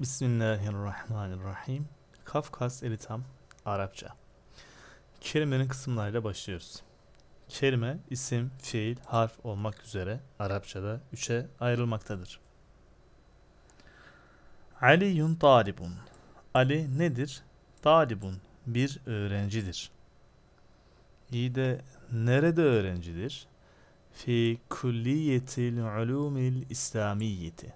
Bismillahirrahmanirrahim. Kafkas Elitam Arapça. Kelimenin kısımlarıyla başlıyoruz. Kelime, isim, fiil, harf olmak üzere Arapçada üçe ayrılmaktadır. Ali Aliyun talibun. Ali nedir? Talibun bir öğrencidir. İyi de nerede öğrencidir? Fi kulliyetil ulumil İslamiyeti.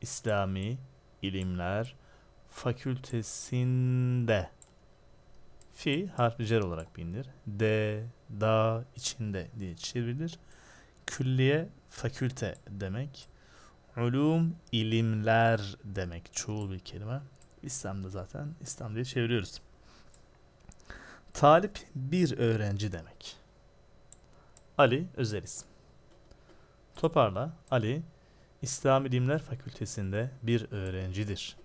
İslami İlimler Fakültesinde fi harfi cer olarak bilinir. d da, içinde diye çevrilir. Külliye fakülte demek. Ulum ilimler demek. Çoğul bir kelime. İslam'da zaten İslam diye çeviriyoruz. Talip bir öğrenci demek. Ali özel isim. Toparla Ali İslam İlimler Fakültesinde bir öğrencidir.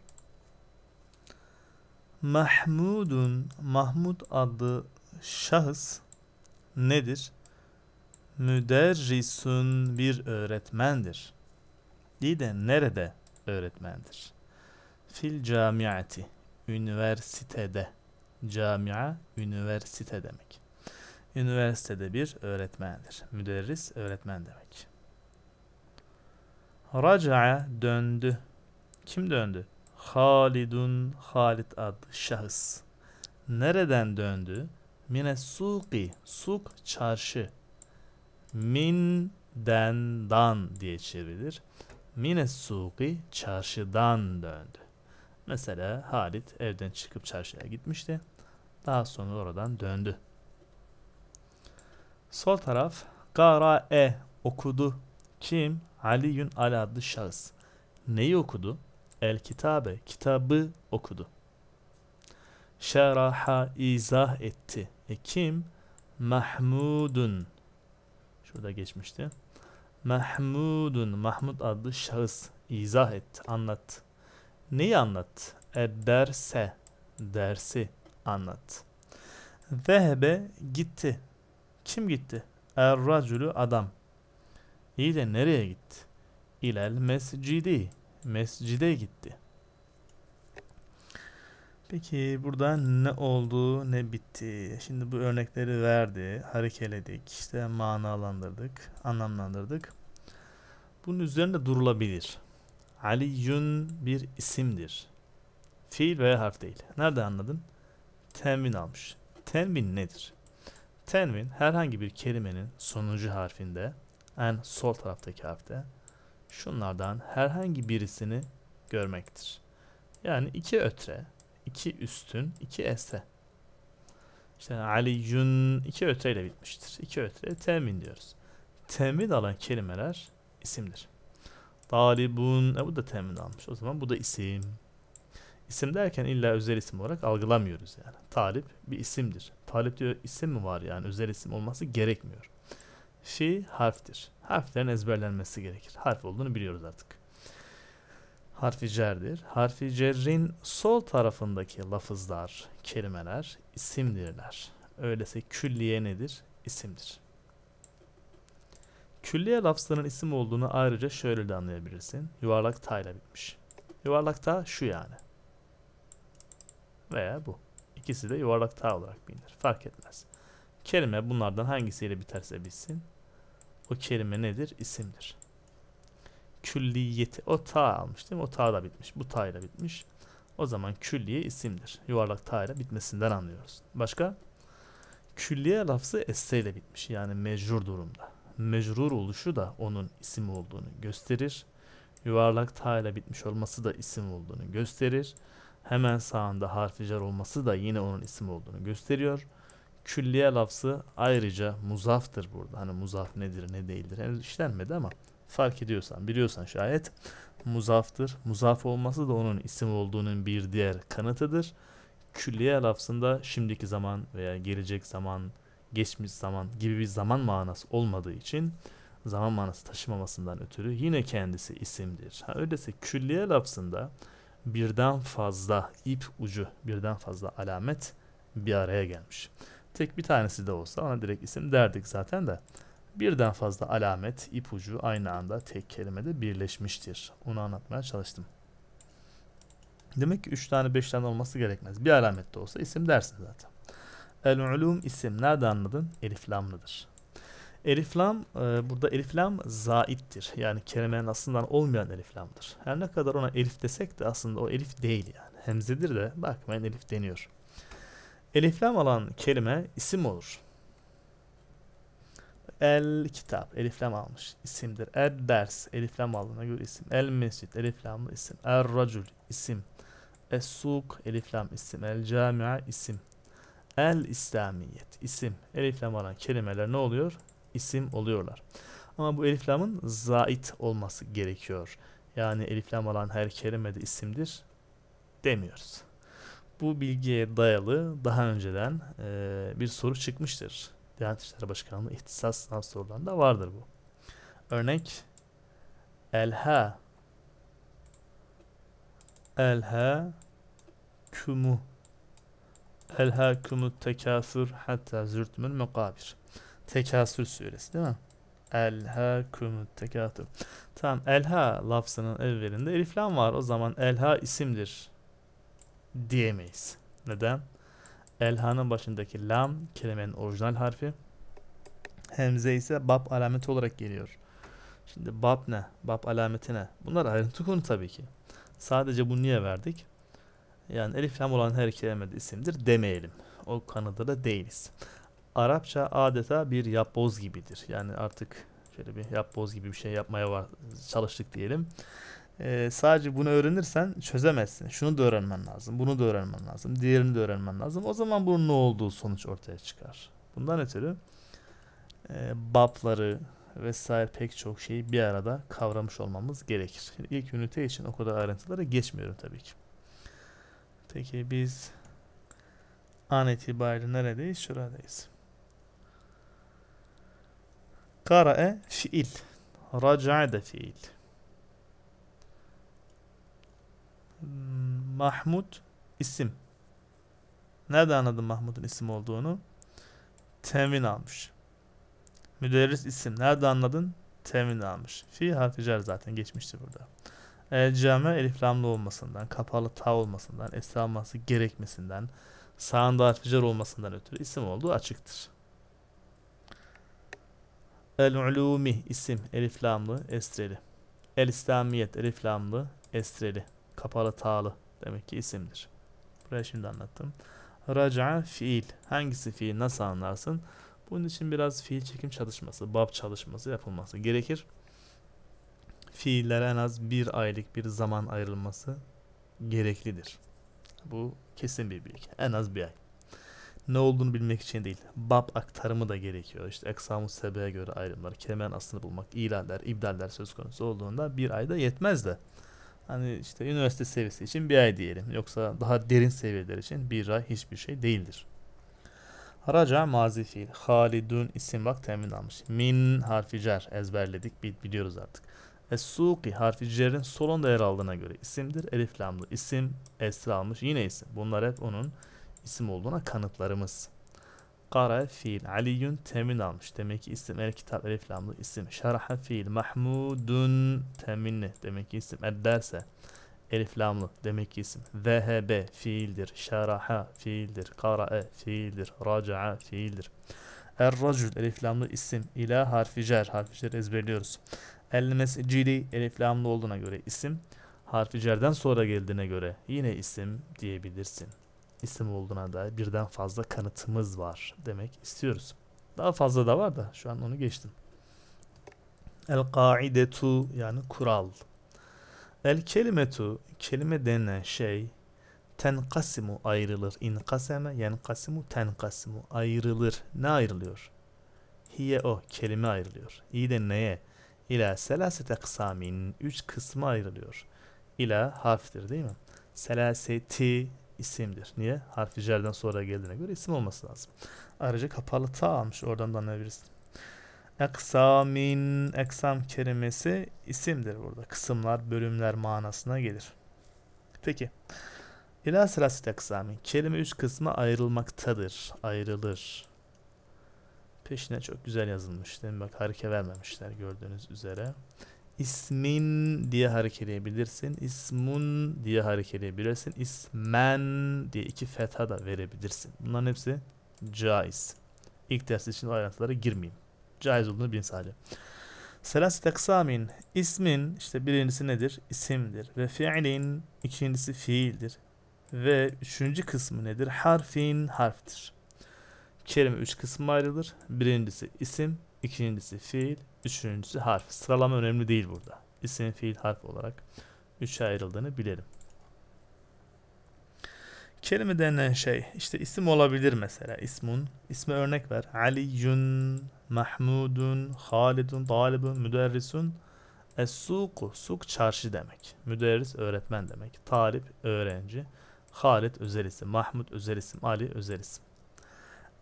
Mahmudun Mahmud adlı şahıs nedir? Müderrisun bir öğretmendir. İyi de nerede öğretmendir? Fil camiati üniversitede. Camia üniversite demek. Üniversitede bir öğretmendir. Müderris öğretmen demek. Raca'a döndü. Kim döndü? Halidun Halid adlı şahıs. Nereden döndü? Mine suki. Suk çarşı. Min den dan diye çevrilir. Mine suki çarşıdan döndü. Mesela Halit evden çıkıp çarşıya gitmişti. Daha sonra oradan döndü. Sol taraf gara e okudu kim? Aliyun Ali adlı şahıs. Neyi okudu? El kitabe, kitabı okudu. Şeraha izah etti. E kim? Mahmudun. Şurada geçmişti. Mahmudun, Mahmud adlı şahıs izah etti, anlattı. Neyi anlattı? Ederse, dersi anlattı. Vehbe gitti. Kim gitti? Er racülü adam. İyi de nereye gitti? İlel mescidi. Mescide gitti. Peki burada ne oldu ne bitti? Şimdi bu örnekleri verdi, harekeledik, işte manalandırdık, anlamlandırdık. Bunun üzerinde durulabilir. Aliyun bir isimdir. Fiil veya harf değil. Nerede anladın? Tenvin almış. Tenvin nedir? Tenvin herhangi bir kelimenin sonuncu harfinde en sol taraftaki harfte şunlardan herhangi birisini görmektir. Yani iki ötre, iki üstün, iki ese. İşte Aliyun iki ötreyle bitmiştir. İki ötre temin diyoruz. Temin alan kelimeler isimdir. Dalibun, e bu da temin almış. O zaman bu da isim. İsim derken illa özel isim olarak algılamıyoruz yani. Talip bir isimdir. Talip diyor isim mi var yani özel isim olması gerekmiyor. Şi şey harftir. Harflerin ezberlenmesi gerekir. Harf olduğunu biliyoruz artık. Harfi cerdir. Harfi cerrin sol tarafındaki lafızlar, kelimeler isimdirler. Öyleyse külliye nedir? İsimdir. Külliye lafzının isim olduğunu ayrıca şöyle de anlayabilirsin. Yuvarlak ta ile bitmiş. Yuvarlak ta şu yani. Veya bu. İkisi de yuvarlak ta olarak bilinir. Fark etmez. Kelime bunlardan hangisiyle biterse bitsin o kelime nedir? İsimdir. Külliyeti. O ta almış değil mi? O ta da bitmiş. Bu ta ile bitmiş. O zaman külliye isimdir. Yuvarlak ta ile bitmesinden anlıyoruz. Başka? Külliye lafzı esse ile bitmiş. Yani mecrur durumda. Mecrur oluşu da onun isim olduğunu gösterir. Yuvarlak ta ile bitmiş olması da isim olduğunu gösterir. Hemen sağında harfi olması da yine onun isim olduğunu gösteriyor külliye lafzı ayrıca muzaftır burada. Hani muzaf nedir ne değildir henüz işlenmedi ama fark ediyorsan biliyorsan şayet muzaftır. Muzaf olması da onun isim olduğunun bir diğer kanıtıdır. Külliye lafzında şimdiki zaman veya gelecek zaman, geçmiş zaman gibi bir zaman manası olmadığı için zaman manası taşımamasından ötürü yine kendisi isimdir. Ha, öyleyse külliye lafzında birden fazla ip ucu, birden fazla alamet bir araya gelmiş. Tek bir tanesi de olsa ona direkt isim derdik zaten de. Birden fazla alamet, ipucu aynı anda tek kelimede birleşmiştir. Onu anlatmaya çalıştım. Demek ki 3 tane 5 tane olması gerekmez. Bir alamet de olsa isim dersin zaten. El-ulum isim. Nerede anladın? Eliflamlıdır. Eliflam e, burada eliflam zaittir. Yani kelimenin aslında olmayan eliflamdır. Her ne kadar ona elif desek de aslında o elif değil yani. Hemzedir de bakmayın elif deniyor. Eliflam alan kelime isim olur. El kitap, eliflam almış, isimdir. El ders, eliflam aldığına göre isim. El mescid, eliflamlı isim. El racül, isim. Es suk, eliflam isim. El camia, isim. El İslamiyet, isim. Eliflam alan kelimeler ne oluyor? İsim oluyorlar. Ama bu eliflamın zait olması gerekiyor. Yani eliflam alan her kelime de isimdir demiyoruz bu bilgiye dayalı daha önceden e, bir soru çıkmıştır. Diyanet İşleri Başkanlığı ihtisas sınav sorularında vardır bu. Örnek elha elha kumu elha kumu tekasür hatta zürtmül mukabir tekasür suresi değil mi? Elha kumu tekasür tamam elha lafzının evvelinde eliflam var o zaman elha isimdir diyemeyiz. Neden? Elhanın başındaki lam kelimenin orijinal harfi. Hemze ise bab alameti olarak geliyor. Şimdi bab ne? Bab alameti ne? Bunlar ayrıntı konu tabii ki. Sadece bunu niye verdik? Yani elif lam olan her kelime de isimdir demeyelim. O kanıda da değiliz. Arapça adeta bir yapboz gibidir. Yani artık şöyle bir yapboz gibi bir şey yapmaya çalıştık diyelim e, sadece bunu öğrenirsen çözemezsin. Şunu da öğrenmen lazım, bunu da öğrenmen lazım, diğerini de öğrenmen lazım. O zaman bunun ne olduğu sonuç ortaya çıkar. Bundan ötürü e, babları vesaire pek çok şeyi bir arada kavramış olmamız gerekir. İlk ünite için o kadar ayrıntılara geçmiyorum tabii ki. Peki biz an itibariyle neredeyiz? Şuradayız. Kara'e fiil. Raca'a da fiil. Mahmut isim. Nerede anladın Mahmut'un isim olduğunu? Temin almış. Müderris isim. Nerede anladın? Temin almış. Fi harficer zaten geçmişti burada. El cami eliflamlı olmasından, kapalı ta olmasından, esra olması gerekmesinden, sağında harficer olmasından ötürü isim olduğu açıktır. El-Ulumi isim eliflamlı, estreli. El-İslamiyet eliflamlı, estreli. Kapalı tağlı demek ki isimdir. Buraya şimdi anlattım. Raca fiil. Hangisi fiil nasıl anlarsın? Bunun için biraz fiil çekim çalışması, bab çalışması yapılması gerekir. Fiillere en az bir aylık bir zaman ayrılması gereklidir. Bu kesin bir bilgi. En az bir ay. Ne olduğunu bilmek için değil. Bab aktarımı da gerekiyor. İşte eksamı sebeye göre ayrımlar, kelimenin aslını bulmak, ilaller, ibdaller söz konusu olduğunda bir ayda yetmez de hani işte üniversite seviyesi için bir ay diyelim. Yoksa daha derin seviyeler için bir ay hiçbir şey değildir. Haraca mazi fiil. Halidun isim bak temin almış. Min harfi cer ezberledik biliyoruz artık. Es-Suki harfi cer'in solunda yer aldığına göre isimdir. Elif lamlı isim esra almış yine isim. Bunlar hep onun isim olduğuna kanıtlarımız. Kara fiil. Aliyun temin almış. Demek ki isim el kitap elif lamlı isim. Şaraha fiil. Mahmudun teminli. Demek ki isim el derse. Elif lamlı demek ki isim. Zehebe fiildir. Şaraha fiildir. Kara'a fiildir. Raca'a fiildir. Er-racül elif lamlı isim. İla harfi cer. Harfi cer ezberliyoruz. El-mescidi elif lamlı olduğuna göre isim. Harfi cerden sonra geldiğine göre yine isim diyebilirsin isim olduğuna da birden fazla kanıtımız var demek istiyoruz. Daha fazla da var da şu an onu geçtim. El kaidetu yani kural. El kelimetu kelime denen şey tenkasimu ayrılır. İn İnkaseme yenkasimu tenkasimu ayrılır. Ne ayrılıyor? Hiye o kelime ayrılıyor. İyi de neye? İla selasete kısamin üç kısmı ayrılıyor. İla harftir değil mi? Selaseti isimdir. Niye? Harfi cerden sonra geldiğine göre isim olması lazım. Ayrıca kapalı ta almış. Oradan da anlayabilirsin. Eksamin, eksam kelimesi isimdir burada. Kısımlar, bölümler manasına gelir. Peki. İlâ sırası eksamin. Kelime üç kısma ayrılmaktadır. Ayrılır. Peşine çok güzel yazılmış. Değil mi? Bak hareke vermemişler gördüğünüz üzere ismin diye harekeleyebilirsin. İsmun diye harekeleyebilirsin. İsmen diye iki fetha da verebilirsin. Bunların hepsi caiz. İlk ders için ayrıntılara girmeyeyim. Caiz olduğunu bilin sadece. Selas teksamin ismin işte birincisi nedir? İsimdir. Ve fiilin ikincisi fiildir. Ve üçüncü kısmı nedir? Harfin harftir. Kelime üç kısma ayrılır. Birincisi isim, İkincisi fiil, üçüncüsü harf. Sıralama önemli değil burada. İsim, fiil, harf olarak üçe ayrıldığını bilelim. Kelime denilen şey işte isim olabilir mesela İsmun, isme örnek ver. Aliyun, Mahmudun, Halidun, Talibun, Müderrisun. Es-suku, suk çarşı demek. Müderris öğretmen demek. Talip öğrenci. Halid özel isim, Mahmud özel isim, Ali özel isim.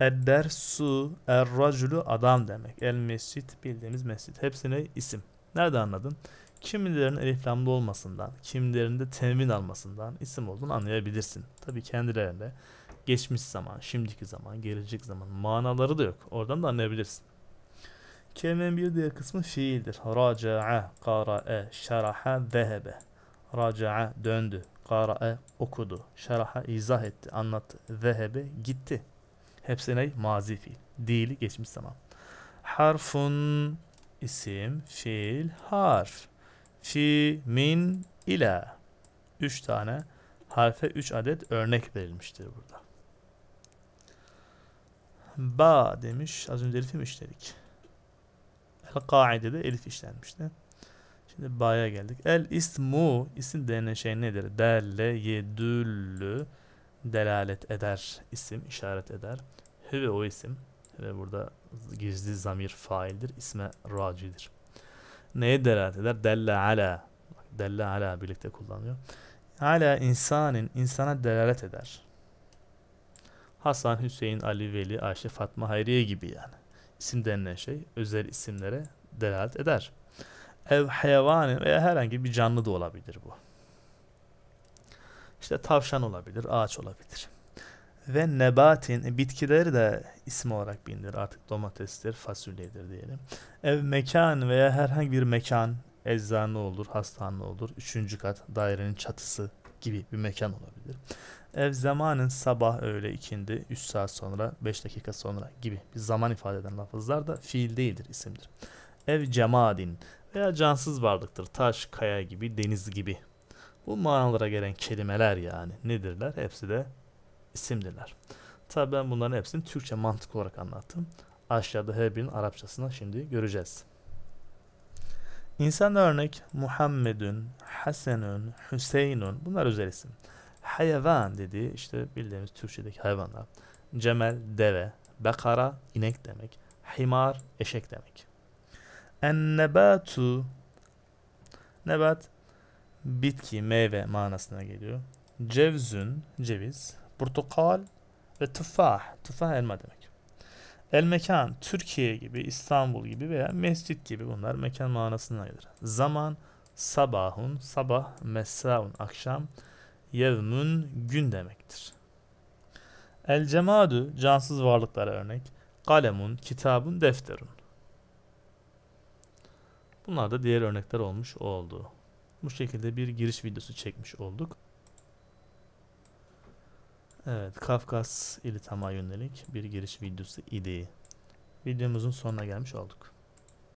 Eddersu, erraculu adam demek. El mescit bildiğimiz mescit. Hepsine isim. Nerede anladın? Kimilerinin eliflamlı olmasından, kimilerinde temin almasından isim olduğunu anlayabilirsin. Tabi kendilerinde geçmiş zaman, şimdiki zaman, gelecek zaman manaları da yok. Oradan da anlayabilirsin. Kelimenin bir diğer kısmı fiildir. Raca'a, qara'e, şaraha, zehebe. Raca'a döndü, qara'e okudu, şaraha izah etti, anlattı, zehebe gitti. Hepsi ne? Mazi fiil. Değil geçmiş zaman. Harfun isim, fiil, harf. Fi, min, ila. Üç tane harfe üç adet örnek verilmiştir burada. Ba demiş. Az önce elif işledik. El de elif işlenmişti. Şimdi ba'ya geldik. El ismu isim denen şey nedir? Delle yedüllü delalet eder, isim işaret eder. Hüve o isim ve burada gizli zamir faildir, isme racidir. Neye delalet eder? Delle ala. Delle ala birlikte kullanıyor. Ala insanın insana delalet eder. Hasan, Hüseyin, Ali, Veli, Ayşe, Fatma, Hayriye gibi yani. İsim denilen şey özel isimlere delalet eder. Ev hayvanı veya herhangi bir canlı da olabilir bu. İşte tavşan olabilir, ağaç olabilir. Ve nebatin, bitkileri de isim olarak bilinir. Artık domatestir, fasulyedir diyelim. Ev mekan veya herhangi bir mekan, eczane olur, hastane olur, üçüncü kat, dairenin çatısı gibi bir mekan olabilir. Ev zamanın sabah, öğle, ikindi, üç saat sonra, beş dakika sonra gibi bir zaman ifade eden lafızlar da fiil değildir, isimdir. Ev cemadin veya cansız varlıktır. Taş, kaya gibi, deniz gibi bu manalara gelen kelimeler yani nedirler? Hepsi de isimdirler. Tabi ben bunların hepsini Türkçe mantık olarak anlattım. Aşağıda her birinin Arapçasını şimdi göreceğiz. İnsan örnek Muhammedun, Hasenun, Hüseyinun bunlar özel isim. Hayvan dediği işte bildiğimiz Türkçedeki hayvanlar. Cemel deve, bekara inek demek, himar eşek demek. En nebatu nebat bitki, meyve manasına geliyor. Cevzün, ceviz, portakal ve tufah. Tufah elma demek. El mekan, Türkiye gibi, İstanbul gibi veya mescit gibi bunlar mekan manasına gelir. Zaman, sabahun, sabah, mesaun, akşam, yevmün, gün demektir. El cemadu, cansız varlıklara örnek. Kalemun, kitabun, defterun. Bunlar da diğer örnekler olmuş oldu. Bu şekilde bir giriş videosu çekmiş olduk. Evet, Kafkas ili tama yönelik bir giriş videosu idi. Videomuzun sonuna gelmiş olduk.